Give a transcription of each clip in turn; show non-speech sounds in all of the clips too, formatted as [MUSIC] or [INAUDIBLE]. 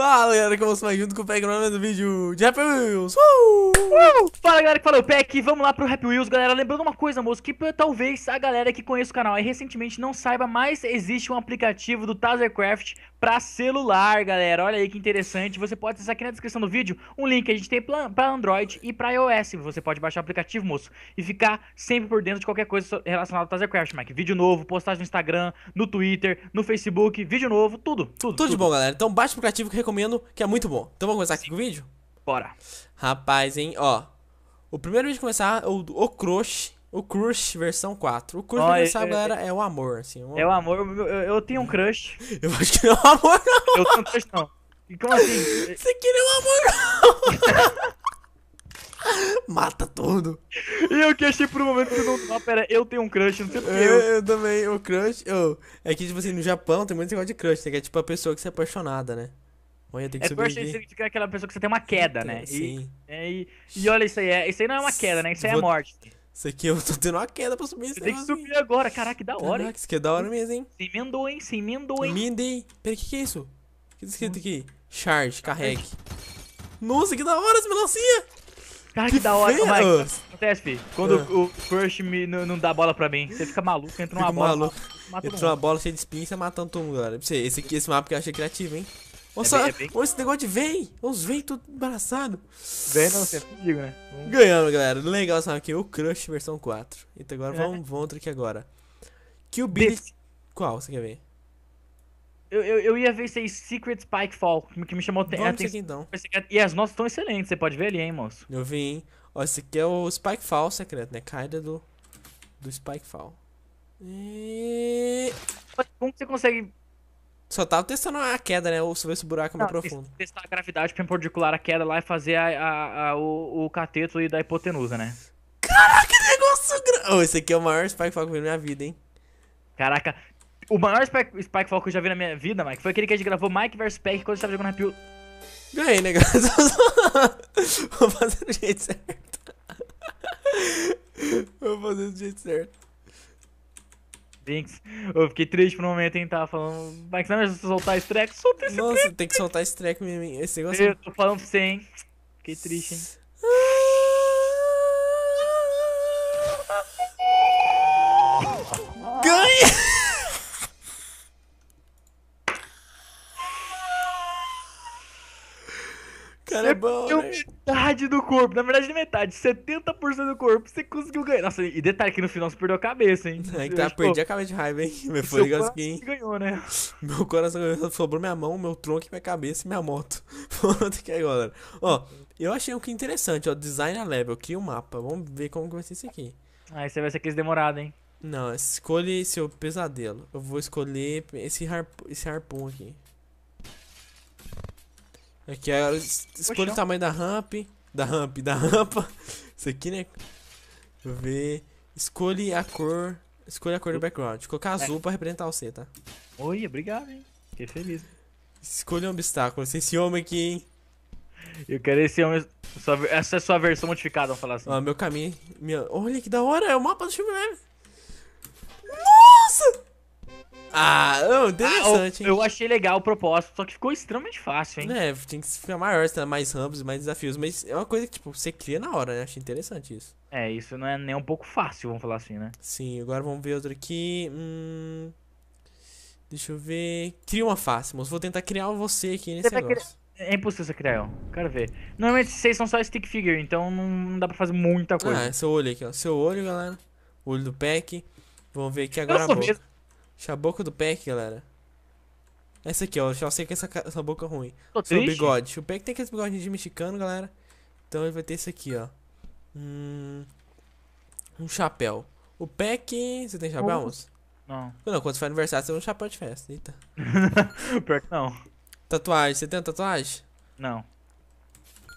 Fala galera, que eu vou mais junto com o Peg no vídeo de Happy Wheels. Uh! Fala galera que falou, Peck, vamos lá pro Happy Wheels, galera. Lembrando uma coisa, moço, que talvez a galera que conhece o canal e recentemente não saiba, mas existe um aplicativo do Tazercraft pra celular, galera. Olha aí que interessante. Você pode acessar aqui na descrição do vídeo um link que a gente tem pra Android e pra iOS. Você pode baixar o aplicativo, moço, e ficar sempre por dentro de qualquer coisa relacionada ao Tazercraft, Mike. Vídeo novo, postagem no Instagram, no Twitter, no Facebook, vídeo novo, tudo, tudo. Tudo, tudo. de bom, galera. Então baixa o aplicativo que recomendo, que é muito bom. Então vamos começar aqui Sim. com o vídeo? Bora. Rapaz, hein? Ó. O primeiro vídeo começar, o, o Crush. O Crush versão 4. O Crush, oh, versão, é, é, galera, é. é o amor, assim. O... É o amor. Eu, eu, tenho um crush. [LAUGHS] eu acho que não é o amor, não. Eu tenho um crush, não. E como assim? [LAUGHS] Você queria um amor, não. [LAUGHS] Mata tudo. E eu que achei por um momento que não. Ah, pera, eu tenho um crush, não sei porquê. Eu, eu também, o crush. eu é que, tipo assim, no Japão tem muito negócio de crush, né? Que é tipo a pessoa que se é apaixonada, né? Olha, tem que é subir. First significa aquela pessoa que você tem uma queda, né? Sim. E, é, e, e olha isso aí, é, isso aí não é uma queda, né? Isso aí é Vou... é morte. Isso aqui eu tô tendo uma queda pra subir esse Tem que subir agora, caraca, que da hora. Caraca, hein? isso aqui é da hora hum, mesmo, hein? Se emendou, hein? Se emendou, hein? Emendei. Pera, o que, que é isso? O que tá escrito hum. aqui? Charge, carregue. Nossa, que da hora essa melancia! Cara, que, que da hora, Mike. acontece, Quando ah. o Crush me, não, dá bola pra mim, você fica maluco, entra numa bola. Maluco. Mata, mata entra numa bola cheia de espinha e você matando todo mundo, galera. Esse, aqui, esse mapa que eu achei criativo, hein? É ou, é bem, é bem... esse negócio de vem, os vem tudo embaraçado. Vem não, sempre é digo, né? Vamos... Hum. Ganhamos, galera. Legal essa aqui, o Crush versão 4. Então agora é. vamos, vamos outra aqui agora. que o billy Qual você quer ver? Eu, eu, eu, ia ver esse aí, Secret Spike Fall, que me chamou Vamos atenção. Então. Aqui, então. E as notas estão excelentes, você pode ver ali, hein, moço? Eu vi, hein? Ó, esse aqui é o Spike Fall secreto, né? Caída do, do Spike Fall. E... Como você consegue só tava testando a queda, né? Ou se esse buraco não, mais profundo. Testar a gravidade perpendicular à queda lá e fazer a, a, a o, o, cateto e da hipotenusa, né? Caraca, que negócio grande! Oh, esse aqui é o maior Spike Falcon que eu vi na minha vida, hein? Caraca, o maior Spike, Spike Falcon que eu já vi na minha vida, Mike, foi aquele que a gente gravou Mike vs Pack quando a gente tava jogando na Pio. Ganhei, né? [LAUGHS] Vou fazer do jeito certo. Vou fazer do jeito certo. Jinx. Eu fiquei triste por um momento, hein? Tava falando, mas não é soltar esse Solta esse Nossa, treco. tem que soltar esse treco mesmo, Esse negócio... Eu tô falando pra você, hein? Fiquei triste, hein? Ganha! cara é bom, né? metade do corpo, na verdade, metade, 70% do corpo, você conseguiu ganhar. Nossa, e detalhe que no final você perdeu a cabeça, hein? É que tá, perdi a cabeça de raiva, hein? Meu coração assim, ganhou, né? [LAUGHS] Meu coração ganhou, sobrou minha mão, meu tronco, minha cabeça e minha moto. Pronto, [LAUGHS] que é galera. Ó, eu achei um que é interessante, ó, design level, que o mapa. Vamos ver como que vai ser isso aqui. Ah, esse vai ser aquele demorado, hein? Não, escolhe seu pesadelo. Eu vou escolher esse, harp esse harpão aqui. Aqui é, é escolhe o tamanho da ramp, da ramp, da rampa. [LAUGHS] Isso aqui, né? Ver. Escolhe a cor, escolhe a cor do background. Colocar azul é. para representar você, tá? Oi, obrigado, hein? Fiquei feliz. Escolha um obstáculo, esse homem aqui, hein? Eu quero esse homem. Essa é a sua versão modificada, vamos falar assim. Ah, meu caminho. Minha... Olha que da hora, é o mapa do filme, né? Ah, não, interessante, ah, eu, eu, achei legal o propósito, só que ficou extremamente fácil, hein? É, tinha que ficar maior, mais rampos, mais desafios. Mas é uma coisa que, tipo, você cria na hora, né? Achei interessante isso. É, isso não é nem um pouco fácil, vamos falar assim, né? Sim, agora vamos ver outro aqui. Hum... Deixa eu ver. Cria uma face, moço. Vou tentar criar você aqui nesse você negócio. É impossível você criar, ó. Quero ver. Normalmente vocês são só stick figure, então não dá pra fazer muita ah, coisa. Ah, é seu olho aqui, ó. Seu olho, galera. Olho do pack. Vamos ver aqui agora. Eu sou mesmo boca do Peck, galera. Essa aqui, ó. Já sei que essa, essa boca é ruim. Tô Seu triste? bigode. O Peck tem aquele bigode de mexicano, galera. Então ele vai ter esse aqui, ó. Hum, um chapéu. O Peck. Você tem chapéu, moço? Não. Não, quando você for aniversário, você tem um chapéu de festa. Eita. [LAUGHS] Pior que não. Tatuagem. Você tem tatuagem? Não.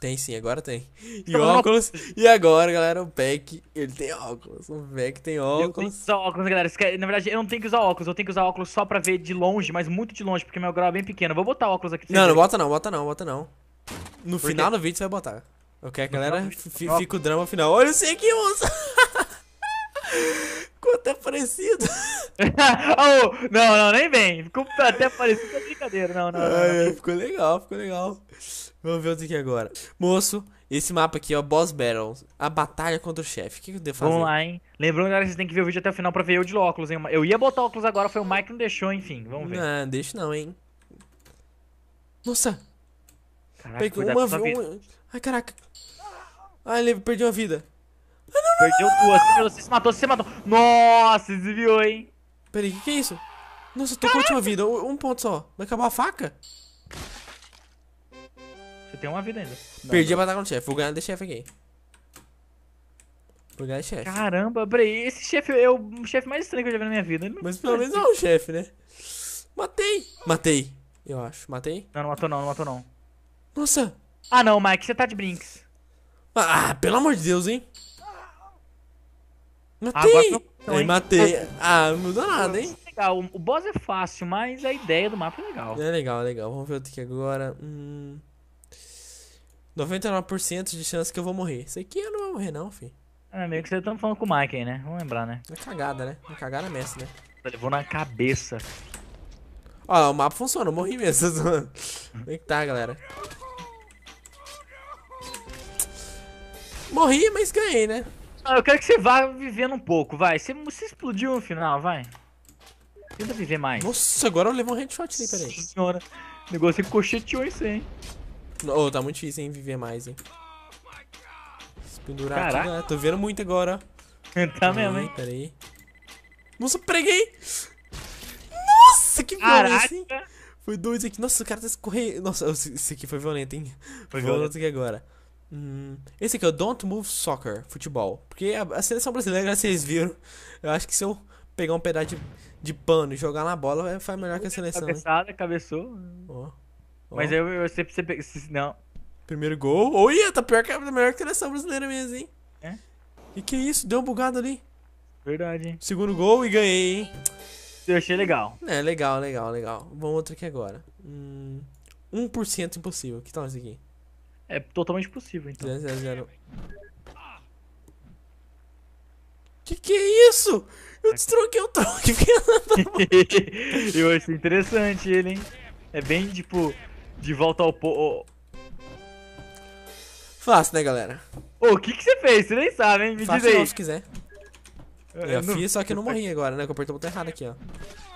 Tem sim, agora tem. [LAUGHS] E óculos. e agora, galera, o Peck, ele tem óculos. O Peck tem óculos. Eu óculos, galera. É, na verdade, eu não tenho que usar óculos. Eu tenho que usar óculos só pra ver de longe, mas muito de longe, porque meu grau é bem pequeno. Eu vou botar óculos aqui. Não, não bota não, bota não, bota não. No final do vídeo você vai botar. Ok, galera, fica o drama final. Olha o que usa! [LAUGHS] Quanto é parecido? oh, [LAUGHS] não, não, nem bem. Ficou até parecido, é brincadeira. Não, não, Ai, não, Ficou legal, ficou legal. Vamos ver outro aqui agora. Moço, esse mapa aqui, é o Boss Battle. A batalha contra o chefe. O que, que eu devo fazer? Vamos lá, hein? Lembrando, galera, vocês têm que ver o vídeo até o final pra ver eu de óculos, hein? Eu ia botar óculos agora, foi o Mike que não deixou, enfim. Vamos ver. Não, deixa não, hein? Nossa! Caraca, Pegou uma, uma... Ai, caraca. Ai, ele perdeu uma vida. Perdeu duas. você se matou, você se matou. Nossa, desviou, hein? Peraí, o que, que é isso? Nossa, tô com a última vida. Um ponto só. Vai acabar a faca? Você tem uma vida ainda. Não, Perdi não. a batalha com o chefe. Vou ganhar de chefe aqui. Vou ganhar de chefe. Caramba, peraí. Esse chefe é o chefe mais estranho que eu já vi na minha vida. Mas pelo menos é um chefe, né? Matei. Matei. Eu acho. Matei? Não, não matou não, não matou não. Nossa. Ah não, Mike, você tá de brinks. Ah, pelo amor de Deus, hein? Matei! Ah, eu matei. Ah, não mudou nada, hein? É legal, o boss é fácil, mas a ideia do mapa é legal. É legal, é legal. Vamos ver outro aqui agora. Hum... 99% de chance que eu vou morrer. Isso aqui eu não vou morrer, não, filho. É, meio que você tá falando com o Mike aí, né? Vamos lembrar, né? É cagada, né? É cagada mesmo, né? Levou na cabeça. Ó, o mapa funciona, eu morri mesmo. Como [LAUGHS] que tá, galera? Morri, mas ganhei, né? Não, ah, eu quero que você vá vivendo um pouco, vai. Você, você explodiu no final, vai. Tenta viver mais. Nossa, agora eu levei um headshot ali, peraí. Senhora, o negócio de é isso aí, hein? Oh, tá muito difícil, hein, viver mais, hein. Se pendurar Caraca. né? Tô vendo muito agora. [LAUGHS] tá aí, mesmo, hein. Peraí. Nossa, preguei! Nossa, que violência, hein? Foi dois aqui. Nossa, o cara tá escorrendo. Nossa, esse aqui foi violento, hein? Foi violento aqui agora. Hum, esse aqui é o Don't Move Soccer, futebol. Porque a, a seleção brasileira, [LAUGHS] vocês viram, eu acho que se eu pegar um pedaço de, de pano e jogar na bola, é, faz melhor que a seleção. Cabeçada, hein? cabeçou. Oh, oh. Mas eu, eu sempre, sempre, Não. Primeiro gol. Olha, yeah, tá pior que a melhor que a seleção brasileira mesmo, hein? É. E que isso, deu um bugado ali. Verdade, hein? Segundo gol e ganhei, hein? Eu achei legal. É, legal, legal, legal. Vamos outro aqui agora. Hum, 1% impossível. Que tal esse aqui? É totalmente possível, então. 0 0 0 Que que é isso? Eu é. destroquei o tronco. [LAUGHS] Eu achei interessante ele, hein? É bem, tipo, de volta ao... Po Fácil, né, galera? Ô, o que que você fez? Você nem sabe, hein? Me Fácil diz aí. Não, se quiser. Eu, eu fiz, só que eu não morri agora, né? Que eu apertei o botão errado aqui, ó.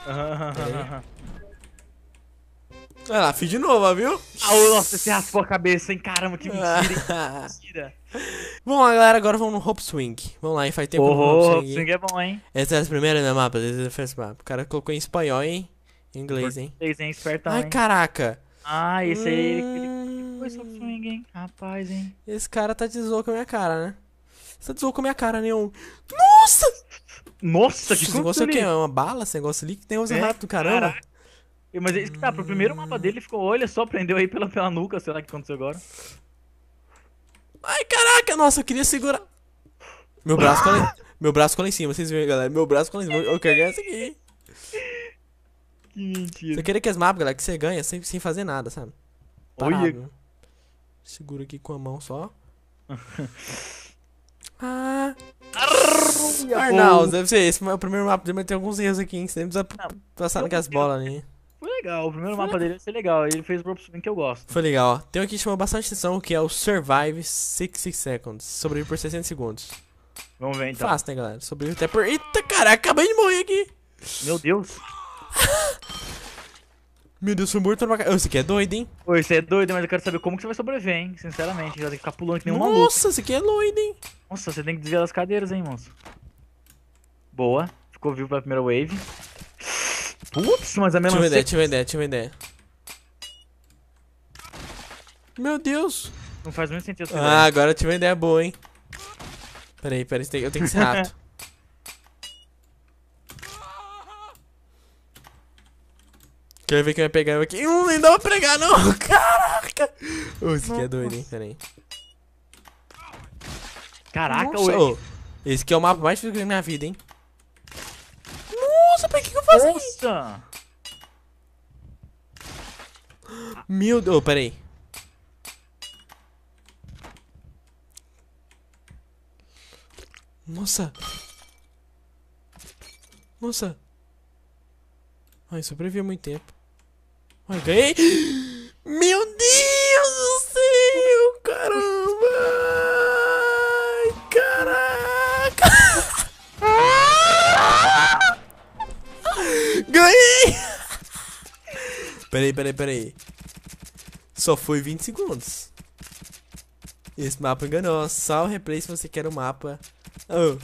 Aham, aham, aham. Olha ah, lá, fiz de novo, viu? Ah, nossa, você raspou a cabeça, hein? Caramba, que mentira. que [LAUGHS] mentira. Vamos galera, agora vamos no Hope Swing. Vamos lá, hein? Faz tempo oh, no Swing. é bom, hein? Essa é a primeira né, mapa, essa é first mapa. O cara colocou em espanhol, hein? Em inglês, hein? Inglês, hein? Espertão, Ai, hein? caraca. Ah, esse aí... Hum... Foi Hop Swing, hein? Rapaz, hein? Esse cara tá de com a minha cara, né? Você tá com a minha cara, nenhum. Nossa! Nossa, que Esse negócio é o quê? É uma bala? Esse negócio ali que tem usa é, rato, caramba. Caraca. Mas é isso que tá, pro primeiro mapa dele ficou, olha só, prendeu aí pela, pela nuca, sei lá o que aconteceu agora. Ai, caraca, nossa, eu queria segurar. Meu braço ficou lá, [LAUGHS] meu braço ficou lá em cima, vocês viram, galera. Meu braço ficou lá em cima, eu quero ganhar isso aqui. Que mentira. Você queria que as mapas, galera, que você ganha sem, sem fazer nada, sabe? Olha. Segura aqui com a mão só. [LAUGHS] ah... Arnaus, deve ser esse. O primeiro mapa dele, tem alguns erros aqui, hein? Você deve passar naquelas bolas ali. Foi legal, o primeiro foi. mapa dele foi ser legal. Ele fez o próprio swing que eu gosto. Foi legal. Tem um aqui que chamou bastante atenção, que é o Survive 60 Seconds. Sobrevive por 60 segundos. Vamos ver então. Fácil, né, galera? Sobrevive até por... Eita, caraca, acabei de morrer aqui. Meu Deus. [LAUGHS] Meu Deus, foi morto numa... Você que é doido, hein? Oi, você é doido, mas eu quero saber como que você vai sobreviver, hein? Sinceramente, já tem que ficar pulando que nem um maluco. Nossa, esse aqui é doido, hein? Nossa, você tem que desviar das cadeiras, hein, moço. Boa. Ficou vivo pela primeira wave. Putz, mas a é melancia... Deixa eu ver ideia, tinha uma ideia, tinha uma ideia. Meu Deus. Não faz muito sentido. Ah, ideia. agora eu tive uma ideia é boa, hein. Peraí, peraí, eu tenho que ser [LAUGHS] rato. Quer ver quem vai pegar eu aqui? Hum, nem dá pra pegar, não! [LAUGHS] Caraca! Oh, esse aqui é doido, hein? Peraí. Caraca, Nossa, Esse aqui é o mapa mais difícil da minha vida, hein? faço Nossa! Meu Deus, oh, peraí. Nossa! Nossa! Ai, sobrevivi há muito tempo. Ai, ganhei! [GASPS] Meu Deus! Peraí, peraí, peraí. Só foi 20 segundos. Esse mapa enganou. Só o replay se você quer o um mapa. Oh.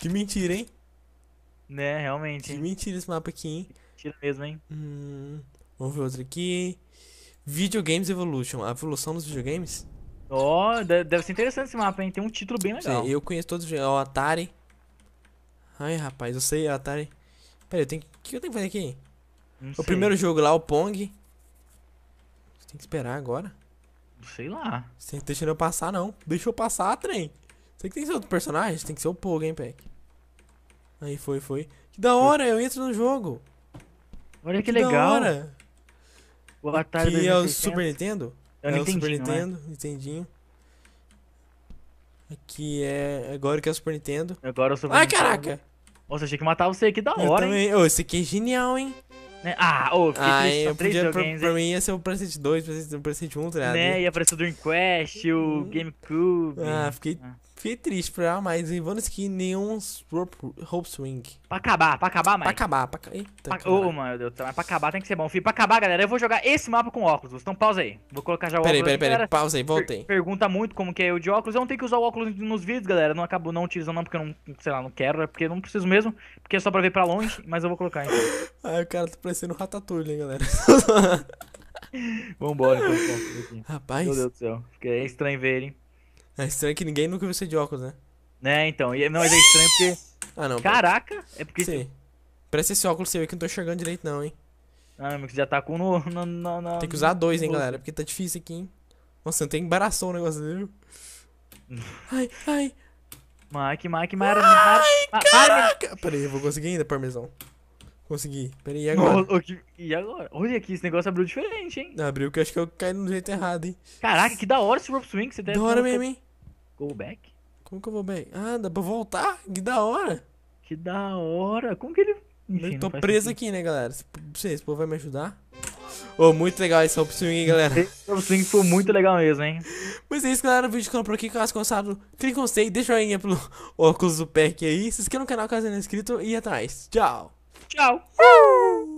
Que mentira, hein? Né, realmente. Que hein? mentira esse mapa aqui, hein? Mentira mesmo, hein? Hum, vamos ver outro aqui. Videogames Evolution. A evolução dos videogames? Ó, oh, deve ser interessante esse mapa, hein? Tem um título bem legal. eu conheço todos os Ó, Atari. Ai, rapaz, eu sei, Atari. Peraí, aí, o que eu tenho que fazer aqui? Não o sei. primeiro jogo lá, o Pong. Você tem que esperar agora. Sei lá. Você não deixa eu passar, não. Deixa eu passar, trem. Você que tem que ser outro personagem? Você tem que ser o Pog, hein, Peck? Aí foi, foi. Que da hora, eu entro no jogo. Olha que, que legal. Da hora. O Atari que é o Super Nintendo? É, é o Super né? Nintendo, é? Nintendinho. Aqui é. Agora que é o Super Nintendo. Agora é o Super Ai, Nintendo. caraca! Nossa, achei que matava você, que da hora, eu também... hein? esse aqui é genial, hein? Né? Ah, ô, oh, ah, triste, são três videogames. Pra, pra mim ia ser o PlayStation 2, o PlayStation 1, tá né, ligado? Né, ia aparecer o Dreamcast, o hum. GameCube. Ah, fiquei... Ah. Fiquei triste, pra mais que nenhum Hope Swing. Pra acabar, pra acabar, mais. Pra acabar, pra acabar. Eita, Ô, oh, meu Deus, pra acabar tem que ser bom. Filho, pra acabar, galera, eu vou jogar esse mapa com óculos. Então pausa aí. Vou colocar já o pera óculos. Peraí, peraí, peraí, pausa aí, voltei. pergunta muito como que é o de óculos. Eu não tenho que usar o óculos nos vídeos, galera. não acabo não utilizando, não, porque eu não, sei lá, não quero, é porque eu não preciso mesmo. Porque é só pra ver pra longe, mas eu vou colocar então. [LAUGHS] Ai, o cara tá parecendo um ratatouille, hein, galera. [LAUGHS] Vambora, então. Assim. Rapaz. Meu Deus do céu. Fiquei estranho ver ele, hein. É estranho que ninguém nunca viu você de óculos, né? Né, então. E, não, mas é estranho porque. Ah, não. Caraca! É porque. Sim. Tu... Parece esse óculos seu aí que eu não tô enxergando direito, não, hein? Ah, mas já tá com no. no, no, no tem que usar dois, hein, galera? Porque tá difícil aqui, hein? Nossa, tem embaraçou o negócio dele. [LAUGHS] ai, ai. Mike, Mike, Mara. Ai, Mara, caraca! Mara. Pera aí, eu vou conseguir ainda, parmesão. Consegui. Peraí, e agora? que, e agora? Olha aqui, esse negócio abriu diferente, hein? abriu que eu acho que eu caí no jeito errado, hein? Caraca, que da hora esse rope swing que você deve. Tá da hora mesmo, hein? Go back? Como que eu vou back? Ah, dá pra voltar? Que da hora! Que da hora! Como que ele. Enfim, eu tô preso sentido. aqui, né, galera? Vocês, o povo vai me ajudar? Ô, oh, muito legal esse Hop Swing, hein, galera. Esse Hop Swing foi muito legal mesmo, hein. Mas é isso, galera. O vídeo ficou por aqui. Caso gostaram, clique em gostei, deixa o joinha pelo [LAUGHS] óculos do pack aí. Se inscreva no canal caso ainda não é inscrito. E até mais. Tchau. Tchau. Uh!